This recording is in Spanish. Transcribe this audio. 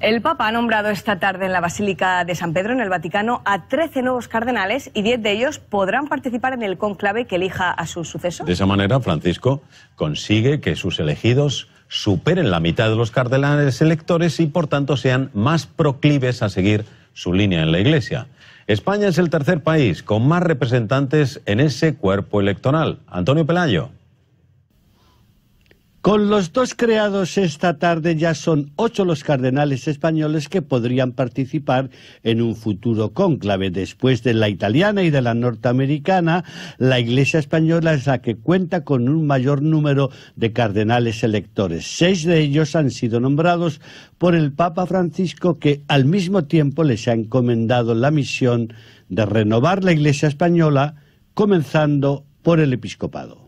El Papa ha nombrado esta tarde en la Basílica de San Pedro, en el Vaticano, a 13 nuevos cardenales y 10 de ellos podrán participar en el conclave que elija a su sucesor. De esa manera, Francisco consigue que sus elegidos superen la mitad de los cardenales electores y, por tanto, sean más proclives a seguir su línea en la Iglesia. España es el tercer país con más representantes en ese cuerpo electoral. Antonio Pelayo. Con los dos creados esta tarde ya son ocho los cardenales españoles que podrían participar en un futuro cónclave. Después de la italiana y de la norteamericana, la Iglesia española es la que cuenta con un mayor número de cardenales electores. Seis de ellos han sido nombrados por el Papa Francisco que al mismo tiempo les ha encomendado la misión de renovar la Iglesia española, comenzando por el episcopado.